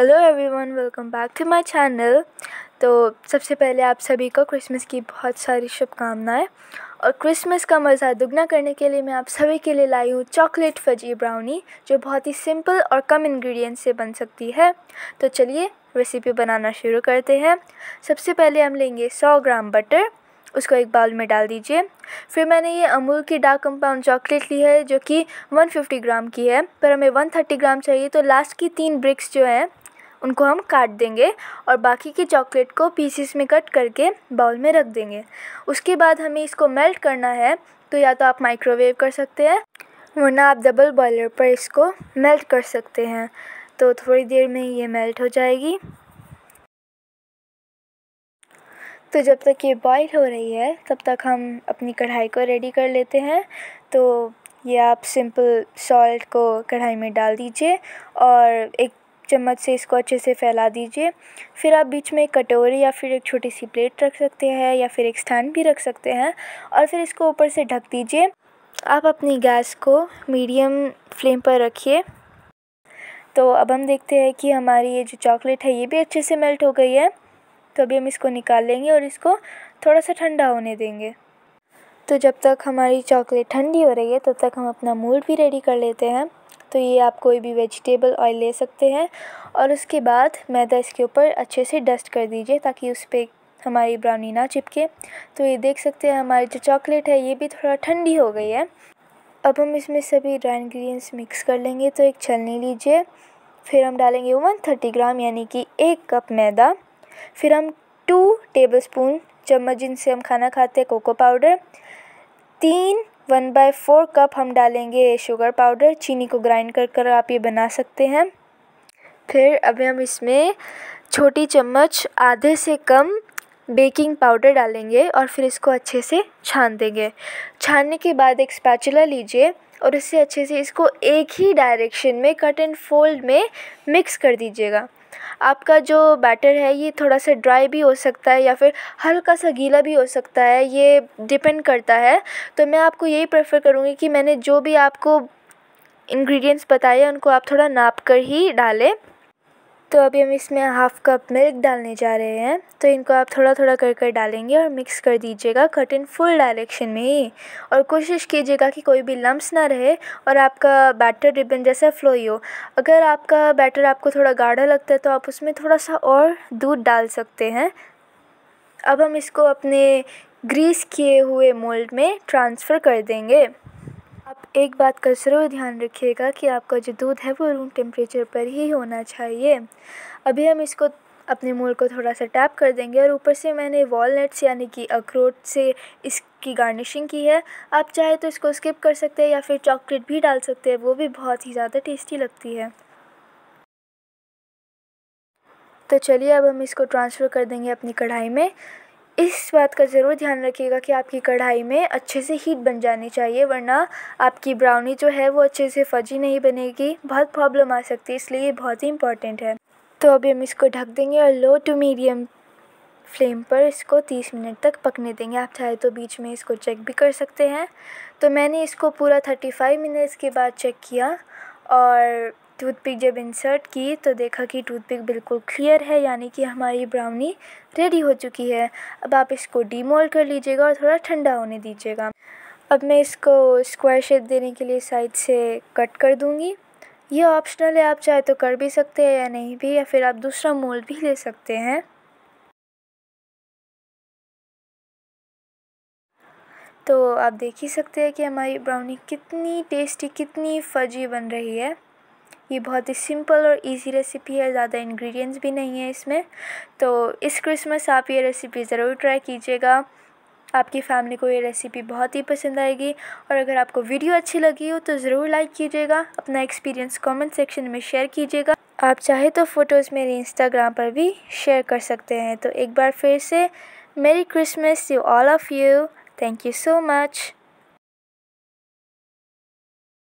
hello everyone welcome back to my channel तो सबसे पहले आप सभी को क्रिसमस की बहुत सारी शुभकामनाएं और क्रिसमस का मज़ा दुगना करने के लिए मैं आप सभी के लिए लाई हूँ चॉकलेट फजी ब्राउनी जो बहुत ही सिंपल और कम इंग्रेडिएंट से बन सकती है तो चलिए रेसिपी बनाना शुरू करते हैं सबसे पहले हम लेंगे सौ ग्राम बटर उसको एक बाउल में डाल दीजिए फिर मैंने ये अमूल की डार्क कंपाउंड चॉकलेट ली है जो कि 150 ग्राम की है पर हमें 130 ग्राम चाहिए तो लास्ट की तीन ब्रिक्स जो हैं उनको हम काट देंगे और बाकी के चॉकलेट को पीसीस में कट करके बाउल में रख देंगे उसके बाद हमें इसको मेल्ट करना है तो या तो आप माइक्रोवेव कर सकते हैं वरना आप डबल बॉयलर पर इसको मेल्ट कर सकते हैं तो थोड़ी देर में ये मेल्ट हो जाएगी तो जब तक ये बॉयल हो रही है तब तक हम अपनी कढ़ाई को रेडी कर लेते हैं तो ये आप सिंपल सॉल्ट को कढ़ाई में डाल दीजिए और एक चम्मच से इसको अच्छे से फैला दीजिए फिर आप बीच में एक कटोरी या फिर एक छोटी सी प्लेट रख सकते हैं या फिर एक स्थान भी रख सकते हैं और फिर इसको ऊपर से ढक दीजिए आप अपनी गैस को मीडियम फ्लेम पर रखिए तो अब हम देखते हैं कि हमारी ये जो चॉकलेट है ये भी अच्छे से मेल्ट हो गई है तो अभी हम इसको निकाल लेंगे और इसको थोड़ा सा ठंडा होने देंगे तो जब तक हमारी चॉकलेट ठंडी हो रही है तब तक हम अपना मोल्ड भी रेडी कर लेते हैं तो ये आप कोई भी वेजिटेबल ऑयल ले सकते हैं और उसके बाद मैदा इसके ऊपर अच्छे से डस्ट कर दीजिए ताकि उस पर हमारी ब्राउनी ना चिपके तो ये देख सकते हैं हमारी जो चॉकलेट है ये भी थोड़ा ठंडी हो गई है अब हम इसमें सभी ड्राई इन्ग्रीडियंट्स मिक्स कर लेंगे तो एक छलनी लीजिए फिर हम डालेंगे वन थर्टी ग्राम यानी कि एक कप मैदा फिर हम टू टेबल स्पून चम्मच जिनसे हम खाना खाते हैं कोको पाउडर तीन वन बाय फोर कप हम डालेंगे शुगर पाउडर चीनी को ग्राइंड कर कर आप ये बना सकते हैं फिर अभी हम इसमें छोटी चम्मच आधे से कम बेकिंग पाउडर डालेंगे और फिर इसको अच्छे से छान देंगे छानने के बाद एक स्पैचुला लीजिए और इससे अच्छे से इसको एक ही डायरेक्शन में कट एंड फोल्ड में मिक्स कर दीजिएगा आपका जो बैटर है ये थोड़ा सा ड्राई भी हो सकता है या फिर हल्का सा गीला भी हो सकता है ये डिपेंड करता है तो मैं आपको यही प्रेफर करूँगी कि मैंने जो भी आपको इंग्रेडिएंट्स बताए उनको आप थोड़ा नाप कर ही डालें तो अभी हम इसमें हाफ़ कप मिल्क डालने जा रहे हैं तो इनको आप थोड़ा थोड़ा कर कर डालेंगे और मिक्स कर दीजिएगा कट इन फुल डायरेक्शन में ही और कोशिश कीजिएगा कि कोई भी लम्ब ना रहे और आपका बैटर रिबन जैसा ही हो अगर आपका बैटर आपको थोड़ा गाढ़ा लगता है तो आप उसमें थोड़ा सा और दूध डाल सकते हैं अब हम इसको अपने ग्रीस किए हुए मोल्ड में ट्रांसफ़र कर देंगे आप एक बात का ज़रूर ध्यान रखिएगा कि आपका जो दूध है वो रूम टेम्परेचर पर ही होना चाहिए अभी हम इसको अपने मूल को थोड़ा सा टैप कर देंगे और ऊपर से मैंने वॉलनट्स यानी कि अखरोट से इसकी गार्निशिंग की है आप चाहे तो इसको स्किप कर सकते हैं या फिर चॉकलेट भी डाल सकते हैं वो भी बहुत ही ज़्यादा टेस्टी लगती है तो चलिए अब हम इसको ट्रांसफ़र कर देंगे अपनी कढ़ाई में इस बात का ज़रूर ध्यान रखिएगा कि आपकी कढ़ाई में अच्छे से हीट बन जानी चाहिए वरना आपकी ब्राउनी जो है वो अच्छे से फजी नहीं बनेगी बहुत प्रॉब्लम आ सकती है इसलिए ये बहुत ही इंपॉर्टेंट है तो अभी हम इसको ढक देंगे और लो टू मीडियम फ्लेम पर इसको 30 मिनट तक पकने देंगे आप चाहे तो बीच में इसको चेक भी कर सकते हैं तो मैंने इसको पूरा 35 मिनट्स के बाद चेक किया और टूथपिक जब इंसर्ट की तो देखा कि टूथपिक बिल्कुल क्लियर है यानी कि हमारी ब्राउनी रेडी हो चुकी है अब आप इसको डीमोल्ड कर लीजिएगा और थोड़ा ठंडा होने दीजिएगा अब मैं इसको स्क्वायर शेप देने के लिए साइड से कट कर दूँगी यह ऑप्शनल है आप चाहे तो कर भी सकते हैं या नहीं भी या फिर आप दूसरा मोल्ड भी ले सकते हैं तो आप देख ही सकते हैं कि हमारी ब्राउनी कितनी टेस्टी कितनी फजी बन रही है ये बहुत ही सिंपल और इजी रेसिपी है ज़्यादा इंग्रेडिएंट्स भी नहीं है इसमें तो इस क्रिसमस आप ये रेसिपी ज़रूर ट्राई कीजिएगा आपकी फैमिली को ये रेसिपी बहुत ही पसंद आएगी और अगर आपको वीडियो अच्छी लगी हो तो ज़रूर लाइक कीजिएगा अपना एक्सपीरियंस कमेंट सेक्शन में शेयर कीजिएगा आप चाहे तो फ़ोटोज़ मेरे इंस्टाग्राम पर भी शेयर कर सकते हैं तो एक बार फिर से merry Christmas to all of you thank you so much